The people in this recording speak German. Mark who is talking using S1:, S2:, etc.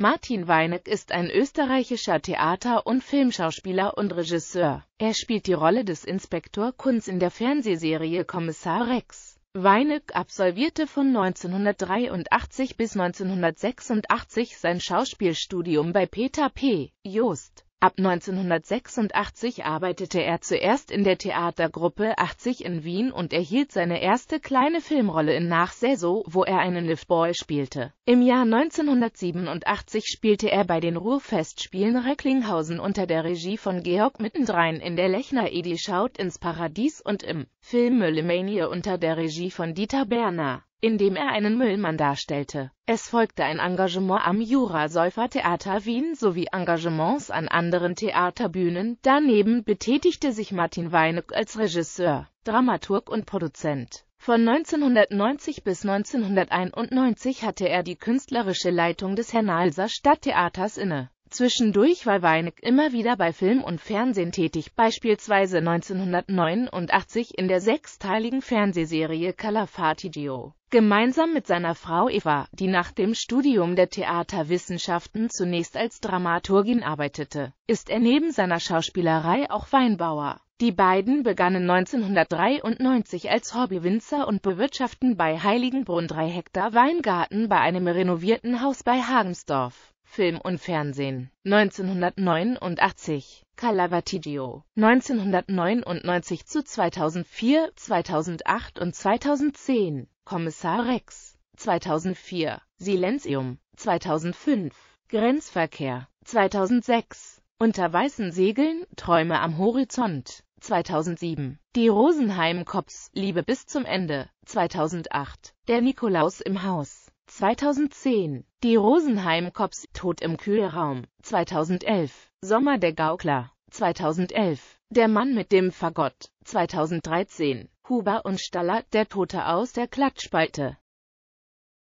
S1: Martin Weineck ist ein österreichischer Theater- und Filmschauspieler und Regisseur. Er spielt die Rolle des Inspektor Kunz in der Fernsehserie Kommissar Rex. Weineck absolvierte von 1983 bis 1986 sein Schauspielstudium bei Peter P. Joost. Ab 1986 arbeitete er zuerst in der Theatergruppe 80 in Wien und erhielt seine erste kleine Filmrolle in Nachseso, wo er einen Liftboy spielte. Im Jahr 1987 spielte er bei den Ruhrfestspielen Recklinghausen unter der Regie von Georg Mittendrein in der Lechner Edi Schaut ins Paradies und im Film Müllemanie unter der Regie von Dieter Berner indem er einen Müllmann darstellte. Es folgte ein Engagement am Jura-Säufer Theater Wien sowie Engagements an anderen Theaterbühnen. Daneben betätigte sich Martin Weineck als Regisseur, Dramaturg und Produzent. Von 1990 bis 1991 hatte er die künstlerische Leitung des Hernalser Stadttheaters inne. Zwischendurch war Weineck immer wieder bei Film und Fernsehen tätig, beispielsweise 1989 in der sechsteiligen Fernsehserie Kalafatideo. Gemeinsam mit seiner Frau Eva, die nach dem Studium der Theaterwissenschaften zunächst als Dramaturgin arbeitete, ist er neben seiner Schauspielerei auch Weinbauer. Die beiden begannen 1993 als Hobbywinzer und bewirtschaften bei Heiligenbrunn drei Hektar Weingarten bei einem renovierten Haus bei Hagensdorf. Film und Fernsehen. 1989 Calavatidio 1999 zu 2004, 2008 und 2010 Kommissar Rex 2004 Silenzium 2005 Grenzverkehr 2006 Unter weißen Segeln Träume am Horizont 2007 Die Rosenheim Cops Liebe bis zum Ende 2008 Der Nikolaus im Haus 2010, die Rosenheim Cops, Tod im Kühlraum, 2011, Sommer der Gaukler, 2011, Der Mann mit dem Fagott, 2013, Huber und Staller, Der Tote aus der Klatschspalte,